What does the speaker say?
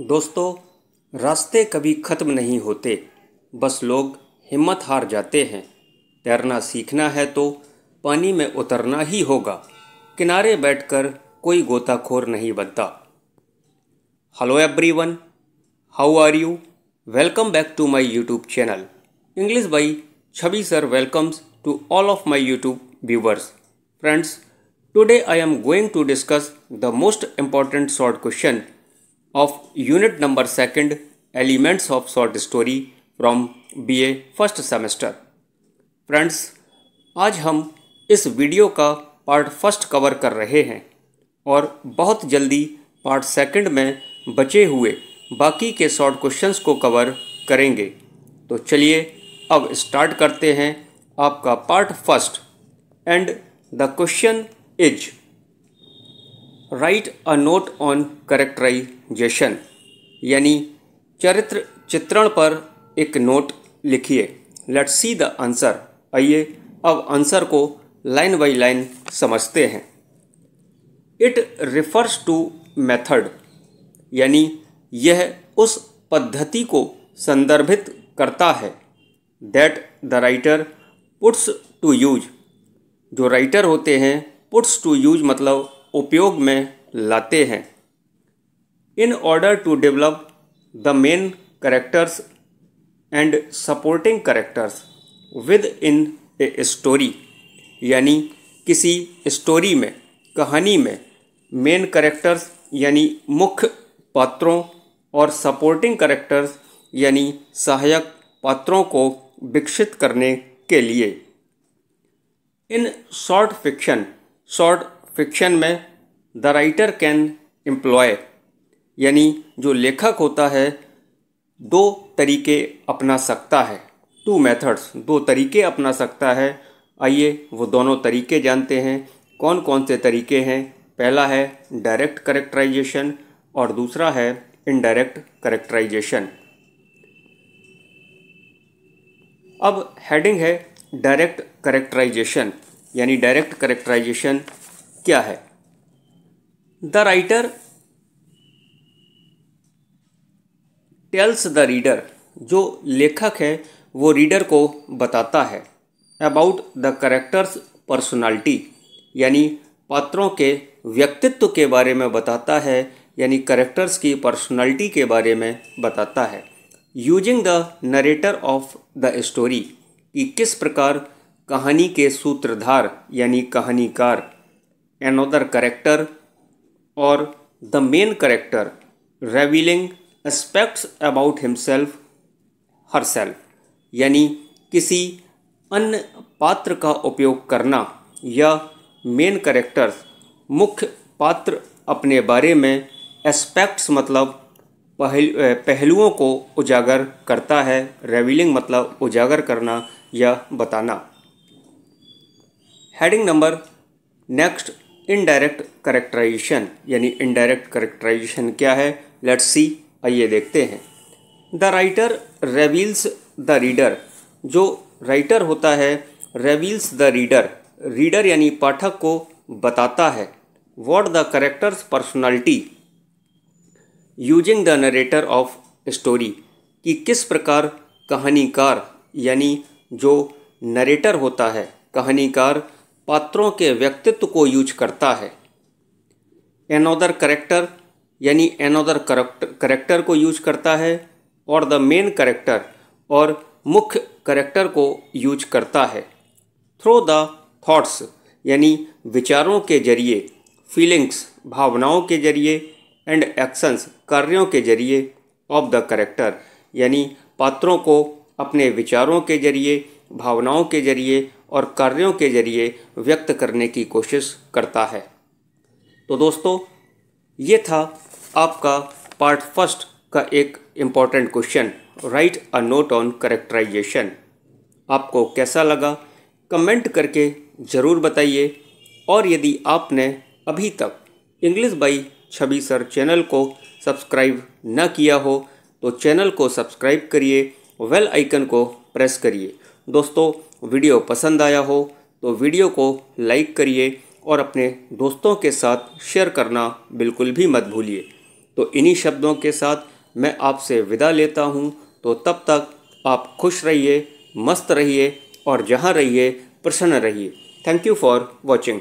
दोस्तों रास्ते कभी ख़त्म नहीं होते बस लोग हिम्मत हार जाते हैं तैरना सीखना है तो पानी में उतरना ही होगा किनारे बैठकर कोई गोताखोर नहीं बनता hello everyone how are you welcome back to my YouTube channel English by Chhavi sir welcomes to all of my YouTube viewers friends today I am going to discuss the most important short question of unit number 2nd elements of short story from BA first semester friends आज हम इस video का part first cover कर रहे हैं और बहुत जल्दी पार्ट सेकंड में बचे हुए बाकी के शॉर्ट क्वेश्चन को कवर करेंगे तो चलिए अब स्टार्ट करते हैं आपका part first and the question is write a note on characterization यानी चरित्र चित्रण पर एक नोट लिखिए लेट्स सी द आंसर आइए अब आंसर को लाइन बाई लाइन समझते हैं इट रिफर्स टू मेथड यानी यह उस पद्धति को संदर्भित करता है that the writer puts to use जो राइटर होते हैं पुट्स टू यूज मतलब उपयोग में लाते हैं in order to develop the main characters and supporting characters within a story यानी किसी स्टोरी में कहानी में मेन करेक्टर्स यानी मुख्य पात्रों और सपोर्टिंग करेक्टर्स यानी सहायक पात्रों को विकसित करने के लिए in short fiction short fiction में द राइटर कैन एम्प्लॉय यानी जो लेखक होता है दो तरीके अपना सकता है टू मेथड्स दो तरीके अपना सकता है आइए वो दोनों तरीके जानते हैं कौन कौन से तरीके हैं पहला है डायरेक्ट करेक्टराइजेशन और दूसरा है इनडायरेक्ट करेक्टराइजेशन अब हेडिंग है डायरेक्ट करेक्टराइजेशन यानी डायरेक्ट करेक्टराइजेशन क्या है the writer tells the reader जो लेखक है वो रीडर को बताता है अबाउट द करेक्टर्स पर्सनालिटी यानी पात्रों के व्यक्तित्व के बारे में बताता है यानी करेक्टर्स की पर्सनालिटी के बारे में बताता है using the narrator of the story कि किस प्रकार कहानी के सूत्रधार यानी कहानीकार another character or the main character revealing aspects about himself herself यानी किसी अन्य पात्र का उपयोग करना या मेन करेक्टर्स मुख्य पात्र अपने बारे में एस्पेक्ट्स मतलब पहल पहलुओं को उजागर करता है रेविलिंग मतलब उजागर करना या बताना heading number next indirect characterization यानी इनडायरेक्ट करेक्टराइजेशन क्या है लेट्स सी आइए देखते हैं the writer reveals the reader जो राइटर होता है रेवील्स द रीडर रीडर यानी पाठक को बताता है what the character's personality using the narrator of story कि किस प्रकार कहानीकार यानी जो नरेटर होता है कहानीकार पात्रों के व्यक्तित्व को यूज करता है एनोदर करेक्टर यानी एनोदर करेक्टर को यूज करता है और द मेन करेक्टर और मुख्य करेक्टर को यूज करता है थ्रो द थॉट्स यानी विचारों के जरिए फीलिंग्स भावनाओं के जरिए एंड एक्शंस कार्यों के जरिए ऑफ द करेक्टर यानी पात्रों को अपने विचारों के जरिए भावनाओं के जरिए और कार्यों के जरिए व्यक्त करने की कोशिश करता है तो दोस्तों ये था आपका पार्ट फर्स्ट का एक important question write a note on characterization आपको कैसा लगा कमेंट करके ज़रूर बताइए और यदि आपने अभी तक English by Chhavi sir channel को सब्सक्राइब न किया हो तो चैनल को सब्सक्राइब करिए वेल आइकन को प्रेस करिए दोस्तों वीडियो पसंद आया हो तो वीडियो को लाइक करिए और अपने दोस्तों के साथ शेयर करना बिल्कुल भी मत भूलिए तो इन्हीं शब्दों के साथ मैं आपसे विदा लेता हूँ तो तब तक आप खुश रहिए मस्त रहिए और जहाँ रहिए प्रसन्न रहिए थैंक यू फॉर वॉचिंग